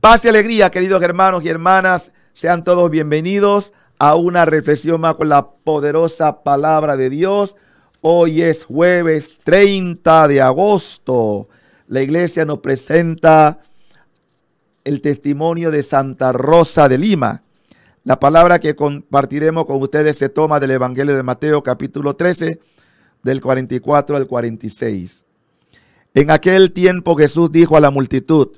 Paz y alegría, queridos hermanos y hermanas. Sean todos bienvenidos a una reflexión más con la poderosa palabra de Dios. Hoy es jueves 30 de agosto. La iglesia nos presenta el testimonio de Santa Rosa de Lima. La palabra que compartiremos con ustedes se toma del Evangelio de Mateo capítulo 13, del 44 al 46. En aquel tiempo Jesús dijo a la multitud,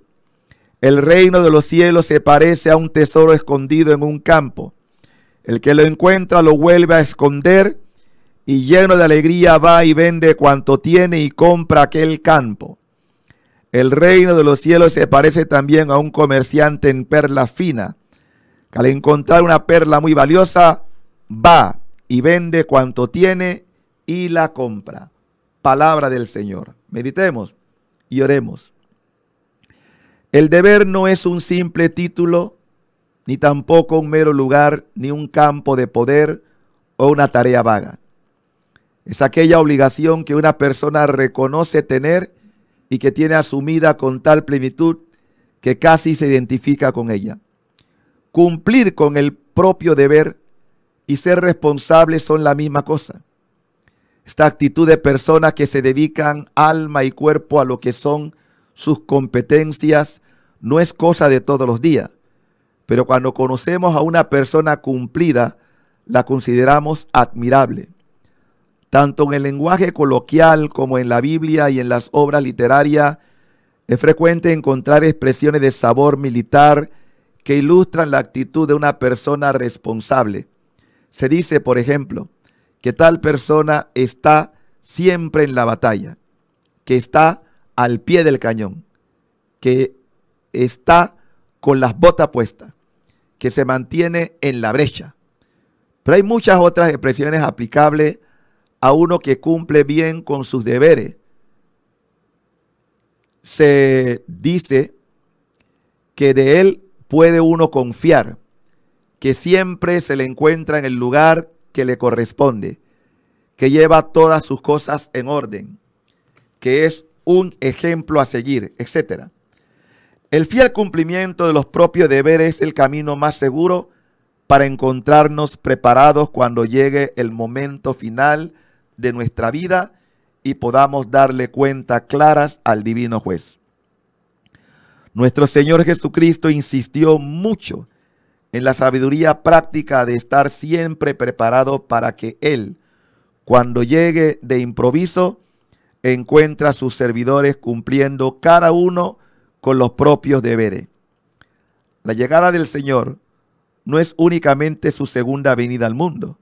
el reino de los cielos se parece a un tesoro escondido en un campo. El que lo encuentra lo vuelve a esconder y lleno de alegría va y vende cuanto tiene y compra aquel campo. El reino de los cielos se parece también a un comerciante en perla fina, al encontrar una perla muy valiosa, va y vende cuanto tiene y la compra. Palabra del Señor. Meditemos y oremos. El deber no es un simple título, ni tampoco un mero lugar, ni un campo de poder o una tarea vaga. Es aquella obligación que una persona reconoce tener y que tiene asumida con tal plenitud que casi se identifica con ella. Cumplir con el propio deber y ser responsable son la misma cosa. Esta actitud de personas que se dedican alma y cuerpo a lo que son sus competencias no es cosa de todos los días, pero cuando conocemos a una persona cumplida, la consideramos admirable. Tanto en el lenguaje coloquial como en la Biblia y en las obras literarias, es frecuente encontrar expresiones de sabor militar que ilustran la actitud de una persona responsable. Se dice, por ejemplo, que tal persona está siempre en la batalla, que está al pie del cañón, que está con las botas puestas, que se mantiene en la brecha. Pero hay muchas otras expresiones aplicables a uno que cumple bien con sus deberes. Se dice que de él puede uno confiar, que siempre se le encuentra en el lugar que le corresponde, que lleva todas sus cosas en orden, que es un ejemplo a seguir, etcétera. El fiel cumplimiento de los propios deberes es el camino más seguro para encontrarnos preparados cuando llegue el momento final de nuestra vida y podamos darle cuenta claras al divino juez. Nuestro Señor Jesucristo insistió mucho en la sabiduría práctica de estar siempre preparado para que Él, cuando llegue de improviso, encuentre a sus servidores cumpliendo cada uno con los propios deberes. La llegada del Señor no es únicamente su segunda venida al mundo,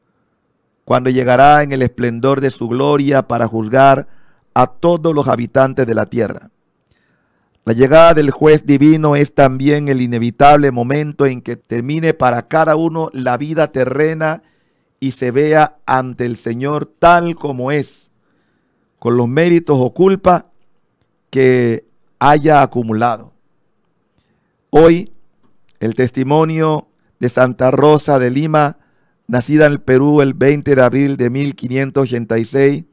cuando llegará en el esplendor de su gloria para juzgar a todos los habitantes de la tierra. La llegada del juez divino es también el inevitable momento en que termine para cada uno la vida terrena y se vea ante el Señor tal como es, con los méritos o culpa que haya acumulado. Hoy, el testimonio de Santa Rosa de Lima, nacida en el Perú el 20 de abril de 1586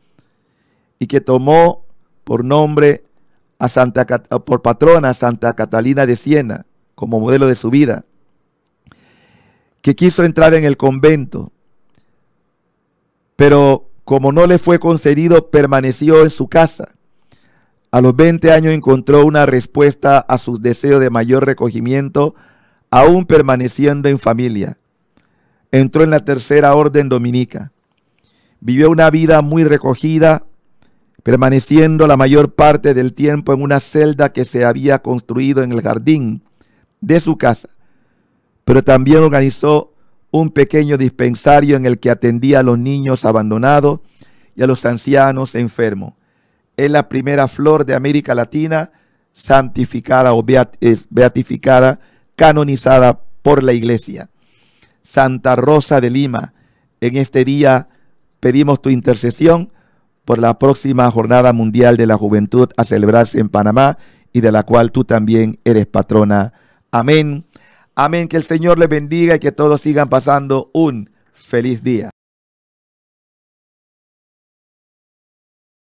y que tomó por nombre a Santa, por patrona Santa Catalina de Siena como modelo de su vida, que quiso entrar en el convento, pero como no le fue concedido, permaneció en su casa a los 20 años encontró una respuesta a sus deseos de mayor recogimiento, aún permaneciendo en familia. Entró en la tercera orden dominica. Vivió una vida muy recogida, permaneciendo la mayor parte del tiempo en una celda que se había construido en el jardín de su casa, pero también organizó un pequeño dispensario en el que atendía a los niños abandonados y a los ancianos enfermos es la primera flor de América Latina santificada o beatificada, canonizada por la iglesia. Santa Rosa de Lima, en este día pedimos tu intercesión por la próxima Jornada Mundial de la Juventud a celebrarse en Panamá y de la cual tú también eres patrona. Amén. Amén. Que el Señor les bendiga y que todos sigan pasando un feliz día.